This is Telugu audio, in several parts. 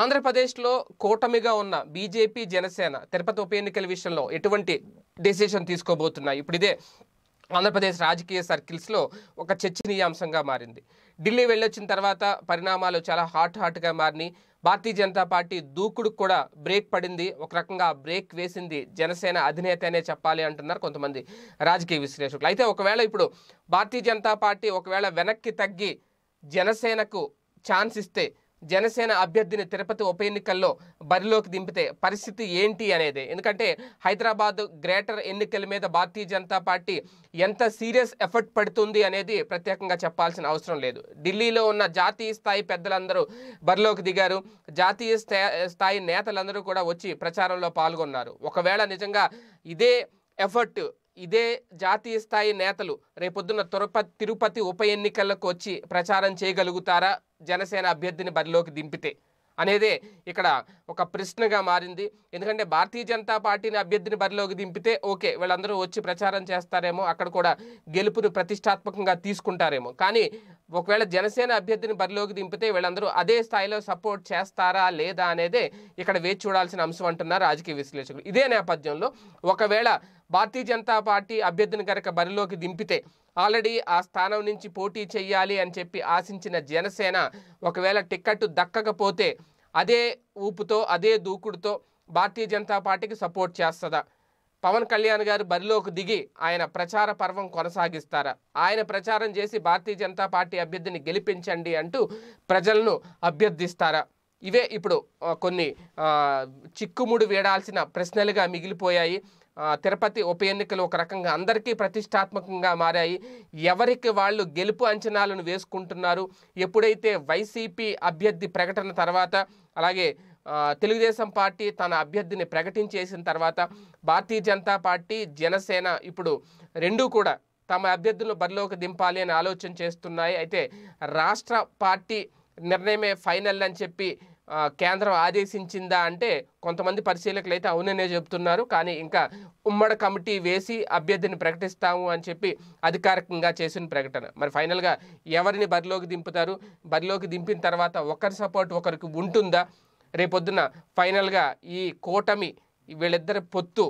ఆంధ్రప్రదేశ్లో కూటమిగా ఉన్న బీజేపీ జనసేన తిరుపతి ఉప ఎన్నికల విషయంలో ఎటువంటి డెసిషన్ తీసుకోబోతున్నాయి ఇప్పుడు ఇదే ఆంధ్రప్రదేశ్ రాజకీయ సర్కిల్స్లో ఒక చర్చనీయాంశంగా మారింది ఢిల్లీ వెళ్ళొచ్చిన తర్వాత పరిణామాలు చాలా హాట్ హాట్గా మారినాయి భారతీయ జనతా పార్టీ దూకుడు కూడా బ్రేక్ పడింది ఒక రకంగా బ్రేక్ వేసింది జనసేన అధినేత అనే చెప్పాలి అంటున్నారు కొంతమంది రాజకీయ విశ్లేషకులు అయితే ఒకవేళ ఇప్పుడు భారతీయ జనతా పార్టీ ఒకవేళ వెనక్కి తగ్గి జనసేనకు ఛాన్స్ ఇస్తే జనసేన అభ్యర్థిని తిరుపతి ఉప ఎన్నికల్లో బరిలోకి దింపితే పరిస్థితి ఏంటి అనేది ఎందుకంటే హైదరాబాద్ గ్రేటర్ ఎన్నికల మీద భారతీయ జనతా పార్టీ ఎంత సీరియస్ ఎఫర్ట్ పడుతుంది అనేది ప్రత్యేకంగా చెప్పాల్సిన అవసరం లేదు ఢిల్లీలో ఉన్న జాతీయ స్థాయి పెద్దలందరూ బరిలోకి దిగారు జాతీయ స్థాయి నేతలందరూ కూడా వచ్చి ప్రచారంలో పాల్గొన్నారు ఒకవేళ నిజంగా ఇదే ఎఫర్ట్ ఇదే జాతీయ స్థాయి నేతలు రేపొద్దున తిరుపతి తిరుపతి ఉప ఎన్నికలకు వచ్చి ప్రచారం చేయగలుగుతారా జనసేన అభ్యర్థిని బరిలోకి దింపితే అనేదే ఇక్కడ ఒక ప్రశ్నగా మారింది ఎందుకంటే భారతీయ జనతా పార్టీని అభ్యర్థిని బరిలోకి దింపితే ఓకే వీళ్ళందరూ వచ్చి ప్రచారం చేస్తారేమో అక్కడ కూడా గెలుపును ప్రతిష్టాత్మకంగా తీసుకుంటారేమో కానీ ఒకవేళ జనసేన అభ్యర్థిని బరిలోకి దింపితే వీళ్ళందరూ అదే స్థాయిలో సపోర్ట్ చేస్తారా లేదా అనేదే ఇక్కడ వేచి చూడాల్సిన అంశం అంటున్నారు రాజకీయ విశ్లేషకులు ఇదే నేపథ్యంలో ఒకవేళ భారతీయ జనతా పార్టీ అభ్యర్థిని కనుక బరిలోకి దింపితే ఆల్రెడీ ఆ స్థానం నుంచి పోటీ చేయాలి అని చెప్పి ఆశించిన జనసేన ఒకవేళ టిక్కెట్ దక్కకపోతే అదే ఊపుతో అదే దూకుడుతో భారతీయ జనతా పార్టీకి సపోర్ట్ చేస్తుందా పవన్ కళ్యాణ్ గారు బరిలోకి దిగి ఆయన ప్రచార పర్వం కొనసాగిస్తారా ఆయన ప్రచారం చేసి భారతీయ జనతా పార్టీ అభ్యర్థిని గెలిపించండి అంటూ ప్రజలను అభ్యర్థిస్తారా ఇవే ఇప్పుడు కొన్ని చిక్కుముడు వేడాల్సిన ప్రశ్నలుగా మిగిలిపోయాయి తిరుపతి ఉప ఎన్నికలు ఒక రకంగా అందరికీ ప్రతిష్టాత్మకంగా మారాయి ఎవరికి వాళ్ళు గెలుపు అంచనాలను వేసుకుంటున్నారు ఎప్పుడైతే వైసీపీ అభ్యర్థి ప్రకటన తర్వాత అలాగే తెలుగుదేశం పార్టీ తన అభ్యర్థిని ప్రకటించేసిన తర్వాత భారతీయ జనతా పార్టీ జనసేన ఇప్పుడు రెండూ కూడా తమ అభ్యర్థులను బరిలోకి దింపాలి అని ఆలోచన చేస్తున్నాయి అయితే రాష్ట్ర పార్టీ నిర్ణయమే ఫైనల్ అని చెప్పి కేంద్రం ఆదేశించిందా అంటే కొంతమంది పరిశీలకులు అయితే అవుననే చెబుతున్నారు కానీ ఇంకా ఉమ్మడి కమిటీ వేసి అభ్యర్థిని ప్రకటిస్తాము అని చెప్పి అధికారికంగా చేసిన ప్రకటన మరి ఫైనల్గా ఎవరిని బరిలోకి దింపుతారు బరిలోకి దింపిన తర్వాత ఒకరి సపోర్ట్ ఒకరికి ఉంటుందా రేపొద్దున ఫైనల్గా ఈ కూటమి వీళ్ళిద్దరి పొత్తు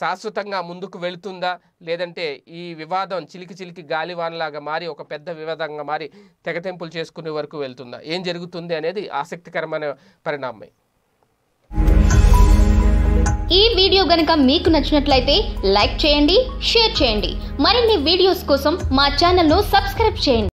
శాశ్వతంగా ముందుకు వెళుతుందా లేదంటే ఈ వివాదం చిలికి చిలికి గాలివానలాగా మారి ఒక పెద్ద వివాదంగా మారి తెగతెంపులు చేసుకునే వరకు వెళ్తుందా ఏం జరుగుతుంది అనేది ఆసక్తికరమైన పరిణామం ఈ వీడియో గనుక మీకు నచ్చినట్లయితే లైక్ చేయండి షేర్ చేయండి మరిన్ని వీడియోస్ కోసం మా ఛానల్ను సబ్స్క్రైబ్ చేయండి